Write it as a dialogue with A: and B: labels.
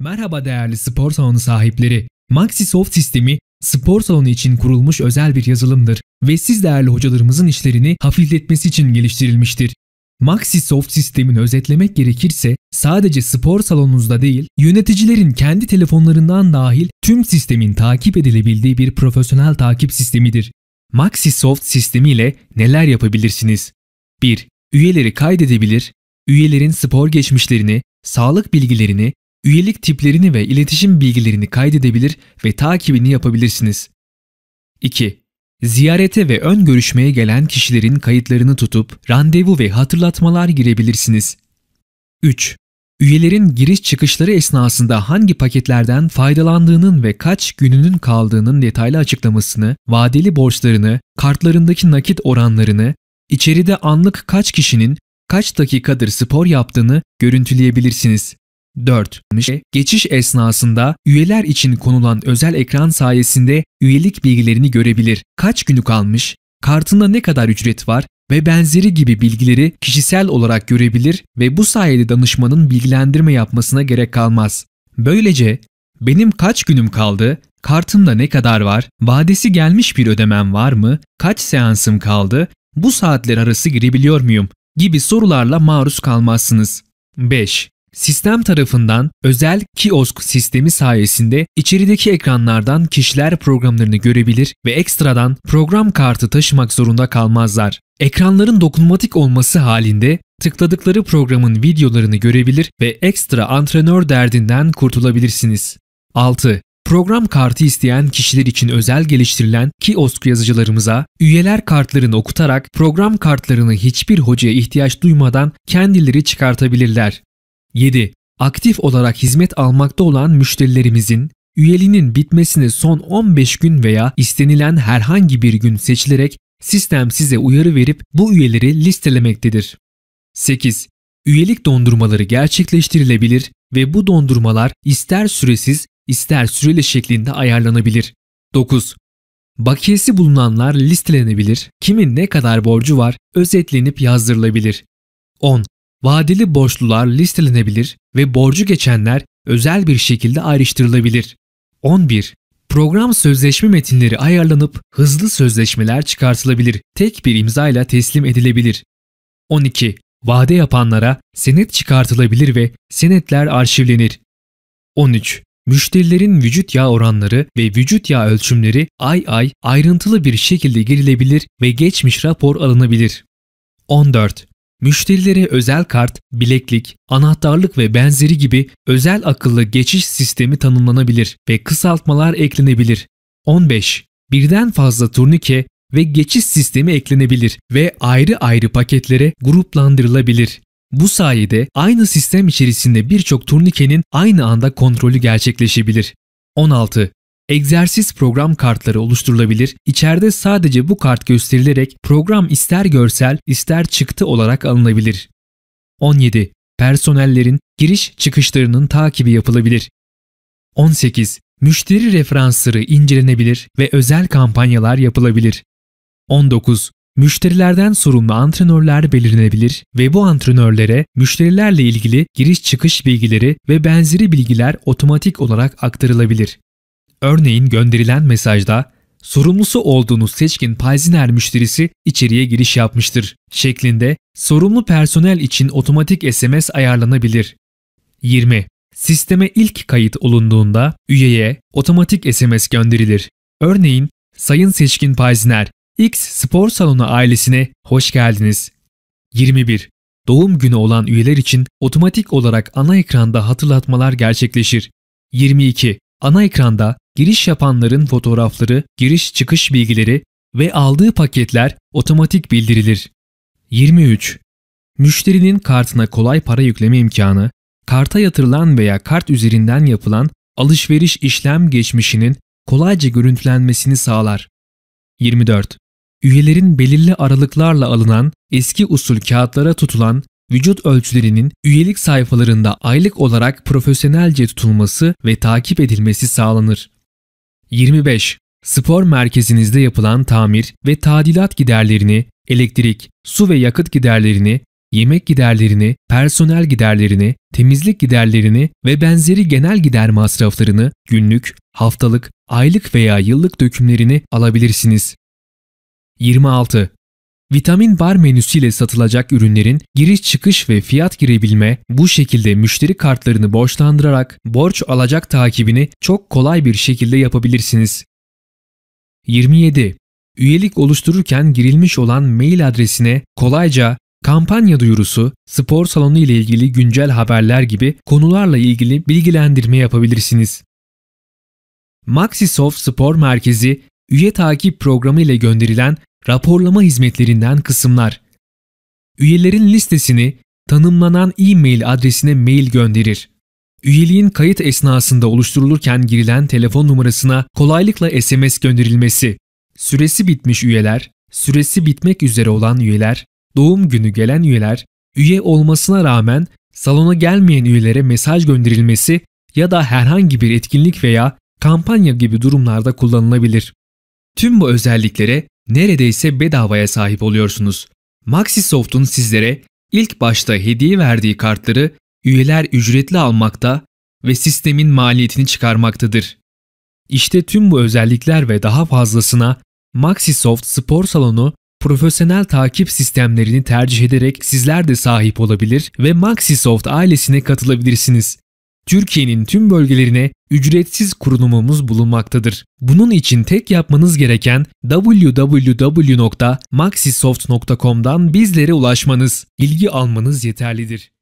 A: Merhaba değerli spor salonu sahipleri. Maxisoft sistemi spor salonu için kurulmuş özel bir yazılımdır ve siz değerli hocalarımızın işlerini hafifletmesi için geliştirilmiştir. Maxisoft sistemini özetlemek gerekirse sadece spor salonunuzda değil, yöneticilerin kendi telefonlarından dahil tüm sistemin takip edilebildiği bir profesyonel takip sistemidir. Maxisoft sistemi ile neler yapabilirsiniz? 1. Üyeleri kaydedebilir, üyelerin spor geçmişlerini, sağlık bilgilerini üyelik tiplerini ve iletişim bilgilerini kaydedebilir ve takibini yapabilirsiniz. 2. Ziyarete ve ön görüşmeye gelen kişilerin kayıtlarını tutup randevu ve hatırlatmalar girebilirsiniz. 3. Üyelerin giriş çıkışları esnasında hangi paketlerden faydalandığının ve kaç gününün kaldığının detaylı açıklamasını, vadeli borçlarını, kartlarındaki nakit oranlarını, içeride anlık kaç kişinin kaç dakikadır spor yaptığını görüntüleyebilirsiniz. 4. Şey, geçiş esnasında üyeler için konulan özel ekran sayesinde üyelik bilgilerini görebilir. Kaç günü kalmış, kartında ne kadar ücret var ve benzeri gibi bilgileri kişisel olarak görebilir ve bu sayede danışmanın bilgilendirme yapmasına gerek kalmaz. Böylece benim kaç günüm kaldı, kartımda ne kadar var, vadesi gelmiş bir ödemem var mı, kaç seansım kaldı, bu saatler arası girebiliyor muyum gibi sorularla maruz kalmazsınız. 5. Sistem tarafından özel kiosk sistemi sayesinde içerideki ekranlardan kişiler programlarını görebilir ve ekstradan program kartı taşımak zorunda kalmazlar. Ekranların dokunmatik olması halinde tıkladıkları programın videolarını görebilir ve ekstra antrenör derdinden kurtulabilirsiniz. 6. Program kartı isteyen kişiler için özel geliştirilen kiosk yazıcılarımıza üyeler kartlarını okutarak program kartlarını hiçbir hocaya ihtiyaç duymadan kendileri çıkartabilirler. 7. Aktif olarak hizmet almakta olan müşterilerimizin üyeliğinin bitmesini son 15 gün veya istenilen herhangi bir gün seçilerek sistem size uyarı verip bu üyeleri listelemektedir. 8. Üyelik dondurmaları gerçekleştirilebilir ve bu dondurmalar ister süresiz ister süreli şeklinde ayarlanabilir. 9. Bakiyesi bulunanlar listelenebilir, kimin ne kadar borcu var özetlenip yazdırılabilir. 10 vadeli borçlular listelenebilir ve borcu geçenler özel bir şekilde ayrıştırılabilir. 11. Program sözleşme metinleri ayarlanıp hızlı sözleşmeler çıkartılabilir. Tek bir imzayla teslim edilebilir. 12. Vade yapanlara senet çıkartılabilir ve senetler arşivlenir. 13. Müşterilerin vücut yağ oranları ve vücut yağ ölçümleri ay ay ayrıntılı bir şekilde girilebilir ve geçmiş rapor alınabilir. 14. Müşterilere özel kart, bileklik, anahtarlık ve benzeri gibi özel akıllı geçiş sistemi tanımlanabilir ve kısaltmalar eklenebilir. 15. Birden fazla turnike ve geçiş sistemi eklenebilir ve ayrı ayrı paketlere gruplandırılabilir. Bu sayede aynı sistem içerisinde birçok turnikenin aynı anda kontrolü gerçekleşebilir. 16. Egzersiz program kartları oluşturulabilir. İçeride sadece bu kart gösterilerek program ister görsel ister çıktı olarak alınabilir. 17. Personellerin giriş çıkışlarının takibi yapılabilir. 18. Müşteri referansları incelenebilir ve özel kampanyalar yapılabilir. 19. Müşterilerden sorumlu antrenörler belirlenebilir ve bu antrenörlere müşterilerle ilgili giriş çıkış bilgileri ve benzeri bilgiler otomatik olarak aktarılabilir. Örneğin gönderilen mesajda sorumlusu olduğunuz seçkin Payziner müşterisi içeriye giriş yapmıştır şeklinde sorumlu personel için otomatik SMS ayarlanabilir. 20. Sisteme ilk kayıt olunduğunda üyeye otomatik SMS gönderilir. Örneğin Sayın Seçkin Payziner X Spor Salonu ailesine hoş geldiniz. 21. Doğum günü olan üyeler için otomatik olarak ana ekranda hatırlatmalar gerçekleşir. 22. Ana ekranda giriş yapanların fotoğrafları, giriş çıkış bilgileri ve aldığı paketler otomatik bildirilir. 23. Müşterinin kartına kolay para yükleme imkanı, karta yatırılan veya kart üzerinden yapılan alışveriş işlem geçmişinin kolayca görüntülenmesini sağlar. 24. Üyelerin belirli aralıklarla alınan eski usul kağıtlara tutulan vücut ölçülerinin üyelik sayfalarında aylık olarak profesyonelce tutulması ve takip edilmesi sağlanır. 25. Spor merkezinizde yapılan tamir ve tadilat giderlerini, elektrik, su ve yakıt giderlerini, yemek giderlerini, personel giderlerini, temizlik giderlerini ve benzeri genel gider masraflarını günlük, haftalık, aylık veya yıllık dökümlerini alabilirsiniz. 26. Vitamin bar menüsüyle satılacak ürünlerin giriş çıkış ve fiyat girebilme bu şekilde müşteri kartlarını borçlandırarak borç alacak takibini çok kolay bir şekilde yapabilirsiniz. 27. Üyelik oluştururken girilmiş olan mail adresine kolayca kampanya duyurusu, spor salonu ile ilgili güncel haberler gibi konularla ilgili bilgilendirme yapabilirsiniz. Maxisoft Spor Merkezi üye takip programı ile gönderilen raporlama hizmetlerinden kısımlar. Üyelerin listesini tanımlanan e-mail adresine mail gönderir. Üyeliğin kayıt esnasında oluşturulurken girilen telefon numarasına kolaylıkla SMS gönderilmesi. Süresi bitmiş üyeler, süresi bitmek üzere olan üyeler, doğum günü gelen üyeler, üye olmasına rağmen salona gelmeyen üyelere mesaj gönderilmesi ya da herhangi bir etkinlik veya kampanya gibi durumlarda kullanılabilir. Tüm bu özelliklere neredeyse bedavaya sahip oluyorsunuz. Maxisoft'un sizlere ilk başta hediye verdiği kartları üyeler ücretli almakta ve sistemin maliyetini çıkarmaktadır. İşte tüm bu özellikler ve daha fazlasına Maxisoft Spor Salonu profesyonel takip sistemlerini tercih ederek sizler de sahip olabilir ve Maxisoft ailesine katılabilirsiniz. Türkiye'nin tüm bölgelerine ücretsiz kurulumumuz bulunmaktadır. Bunun için tek yapmanız gereken www.maxisoft.com'dan bizlere ulaşmanız, bilgi almanız yeterlidir.